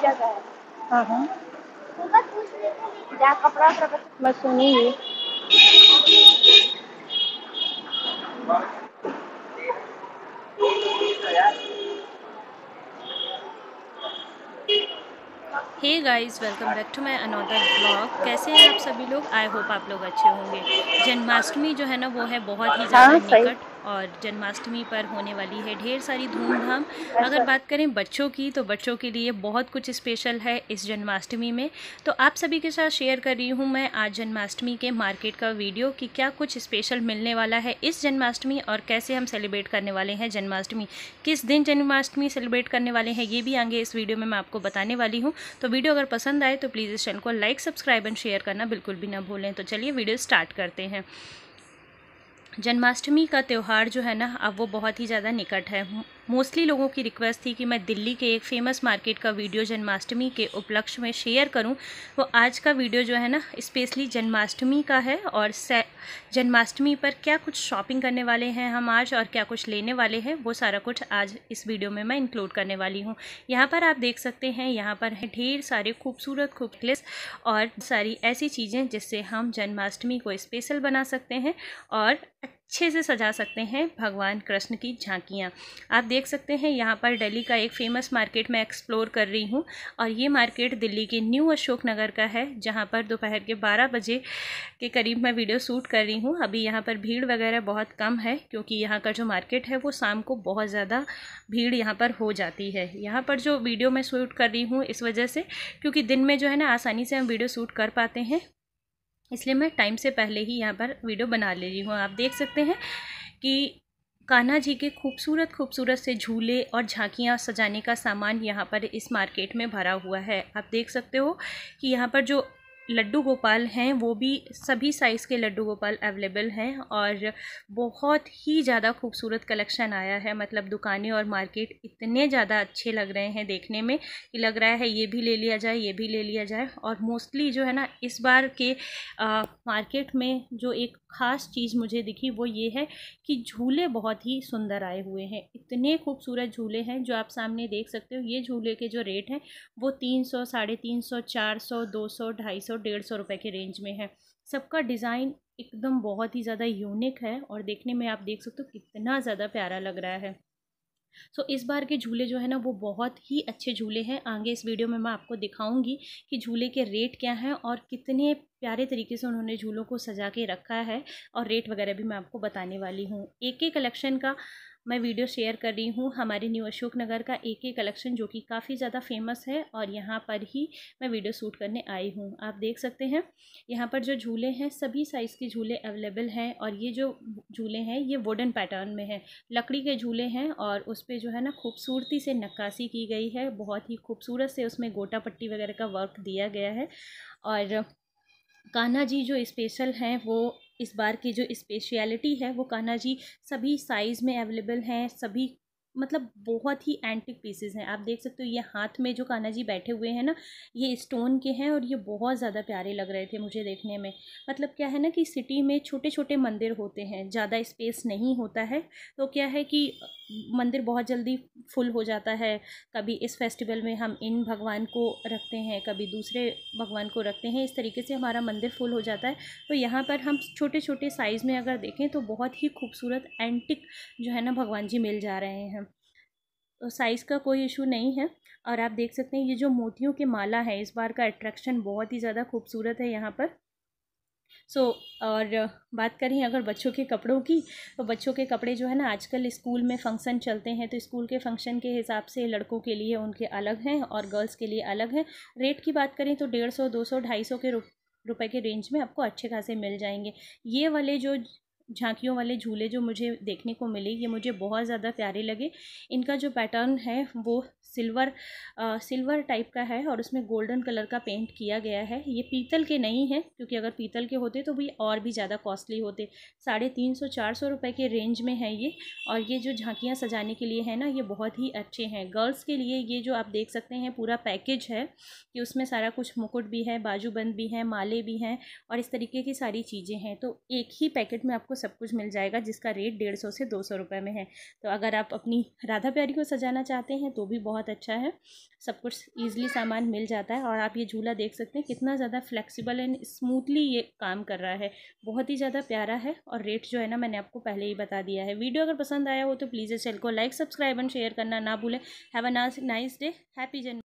हाँ, हाँ। कपड़ा मैं hey guys welcome back to my another blog कैसे हैं आप सभी लोग आई होप आप लोग अच्छे होंगे जन्माष्टमी जो है ना वो है बहुत ही हाँ, ज़्यादा निकट और जन्माष्टमी पर होने वाली है ढेर सारी धूमधाम अगर बात करें बच्चों की तो बच्चों के लिए बहुत कुछ स्पेशल है इस जन्माष्टमी में तो आप सभी के साथ शेयर कर रही हूँ मैं आज जन्माष्टमी के मार्केट का वीडियो कि क्या कुछ स्पेशल मिलने वाला है इस जन्माष्टमी और कैसे हम सेलिब्रेट करने वाले हैं जन्माष्टमी किस दिन जन्माष्टमी सेलिब्रेट करने वाले हैं ये भी आगे इस वीडियो में मैं आपको बताने वाली हूँ तो वीडियो अगर पसंद आए तो प्लीज़ इस चैनल को लाइक सब्सक्राइब एंड शेयर करना बिल्कुल भी ना भूलें तो चलिए वीडियो स्टार्ट करते हैं जन्माष्टमी का त्यौहार जो है ना अब वो बहुत ही ज़्यादा निकट है मोस्टली लोगों की रिक्वेस्ट थी कि मैं दिल्ली के एक फेमस मार्केट का वीडियो जन्माष्टमी के उपलक्ष्य में शेयर करूं वो आज का वीडियो जो है ना स्पेशली जन्माष्टमी का है और जन्माष्टमी पर क्या कुछ शॉपिंग करने वाले हैं हम आज और क्या कुछ लेने वाले हैं वो सारा कुछ आज इस वीडियो में मैं इंक्लूड करने वाली हूँ यहाँ पर आप देख सकते हैं यहाँ पर है ढेर सारे खूबसूरत खूबलेस और सारी ऐसी चीज़ें जिससे हम जन्माष्टमी को स्पेशल बना सकते हैं और अच्छे से सजा सकते हैं भगवान कृष्ण की झांकियाँ आप देख सकते हैं यहाँ पर दिल्ली का एक फेमस मार्केट मैं एक्सप्लोर कर रही हूँ और ये मार्केट दिल्ली के न्यू अशोकनगर का है जहाँ पर दोपहर के बारह बजे के करीब मैं वीडियो शूट कर रही हूँ अभी यहाँ पर भीड़ वगैरह बहुत कम है क्योंकि यहाँ का जो मार्केट है वो शाम को बहुत ज़्यादा भीड़ यहाँ पर हो जाती है यहाँ पर जो वीडियो मैं शूट कर रही हूँ इस वजह से क्योंकि दिन में जो है ना आसानी से हम वीडियो शूट कर पाते हैं इसलिए मैं टाइम से पहले ही यहाँ पर वीडियो बना ले रही हूँ आप देख सकते हैं कि कान्हा जी के खूबसूरत खूबसूरत से झूले और झांकियाँ सजाने का सामान यहाँ पर इस मार्केट में भरा हुआ है आप देख सकते हो कि यहाँ पर जो लड्डू गोपाल हैं वो भी सभी साइज़ के लड्डू गोपाल अवेलेबल हैं और बहुत ही ज़्यादा खूबसूरत कलेक्शन आया है मतलब दुकानें और मार्केट इतने ज़्यादा अच्छे लग रहे हैं देखने में कि लग रहा है ये भी ले लिया जाए ये भी ले लिया जाए और मोस्टली जो है ना इस बार के आ, मार्केट में जो एक ख़ास चीज़ मुझे दिखी वो ये है कि झूले बहुत ही सुंदर आए हुए हैं इतने खूबसूरत झूले हैं जो आप सामने देख सकते हो ये झूले के जो रेट हैं वो तीन सौ साढ़े तीन सौ चार सौ दो सौ ढाई सौ डेढ़ सौ रुपये के रेंज में है सबका डिज़ाइन एकदम बहुत ही ज़्यादा यूनिक है और देखने में आप देख सकते हो कितना ज़्यादा प्यारा लग रहा है सो so, इस बार के झूले जो है ना वो बहुत ही अच्छे झूले हैं आगे इस वीडियो में मैं आपको दिखाऊंगी कि झूले के रेट क्या हैं और कितने प्यारे तरीके से उन्होंने झूलों को सजा के रखा है और रेट वगैरह भी मैं आपको बताने वाली हूँ एक ही कलेक्शन का मैं वीडियो शेयर कर रही हूँ हमारे न्यू अशोकनगर का एक ही कलेक्शन जो कि काफ़ी ज़्यादा फेमस है और यहाँ पर ही मैं वीडियो शूट करने आई हूँ आप देख सकते हैं यहाँ पर जो झूले हैं सभी साइज़ के झूले अवेलेबल हैं और ये जो झूले हैं ये वुडन पैटर्न में हैं लकड़ी के झूले हैं और उस पर जो है ना खूबसूरती से नक्काशी की गई है बहुत ही खूबसूरत से उसमें गोटा पट्टी वगैरह का वर्क दिया गया है और कान्हा जी जो स्पेशल हैं वो इस बार की जो स्पेशलिटी है वो कान्हा जी सभी साइज़ में अवेलेबल हैं सभी मतलब बहुत ही एंटिक पीसेज हैं आप देख सकते हो ये हाथ में जो कान्हा जी बैठे हुए हैं ना ये स्टोन के हैं और ये बहुत ज़्यादा प्यारे लग रहे थे मुझे देखने में मतलब क्या है ना कि सिटी में छोटे छोटे मंदिर होते हैं ज़्यादा स्पेस नहीं होता है तो क्या है कि मंदिर बहुत जल्दी फुल हो जाता है कभी इस फेस्टिवल में हम इन भगवान को रखते हैं कभी दूसरे भगवान को रखते हैं इस तरीके से हमारा मंदिर फुल हो जाता है तो यहाँ पर हम छोटे छोटे साइज़ में अगर देखें तो बहुत ही खूबसूरत एंटिक जो है ना भगवान जी मिल जा रहे हैं साइज़ का कोई इशू नहीं है और आप देख सकते हैं ये जो मोतियों के माला है इस बार का अट्रैक्शन बहुत ही ज़्यादा खूबसूरत है यहाँ पर सो so, और बात करें अगर बच्चों के कपड़ों की तो बच्चों के कपड़े जो है ना आजकल स्कूल में फंक्शन चलते हैं तो स्कूल के फंक्शन के हिसाब से लड़कों के लिए उनके अलग हैं और गर्ल्स के लिए अलग हैं रेट की बात करें तो डेढ़ सौ दो सौ ढाई सौ के रुपए के रेंज में आपको अच्छे खासे मिल जाएंगे ये वाले जो झांकियों वाले झूले जो मुझे देखने को मिले ये मुझे बहुत ज़्यादा प्यारे लगे इनका जो पैटर्न है वो सिल्वर आ, सिल्वर टाइप का है और उसमें गोल्डन कलर का पेंट किया गया है ये पीतल के नहीं है क्योंकि अगर पीतल के होते तो भी और भी ज़्यादा कॉस्टली होते साढ़े तीन सौ चार सौ रुपये के रेंज में है ये और ये जो झांकियाँ सजाने के लिए है ना ये बहुत ही अच्छे हैं गर्ल्स के लिए ये जो आप देख सकते हैं पूरा पैकेज है कि उसमें सारा कुछ मुकुट भी है बाजूबंद भी हैं माले भी हैं और इस तरीके की सारी चीज़ें हैं तो एक ही पैकेट में आपको सब कुछ मिल जाएगा जिसका रेट डेढ़ सौ से दो सौ रुपये में है तो अगर आप अपनी राधा प्यारी को सजाना चाहते हैं तो भी बहुत अच्छा है सब कुछ ईजिली सामान मिल जाता है और आप ये झूला देख सकते हैं कितना ज़्यादा फ्लेक्सीबल एंड स्मूथली ये काम कर रहा है बहुत ही ज़्यादा प्यारा है और रेट जो है ना मैंने आपको पहले ही बता दिया है वीडियो अगर पसंद आया हो तो प्लीज़ इस चैनल को लाइक सब्सक्राइब एंड शेयर करना ना भूलें have a nice day happy जन्म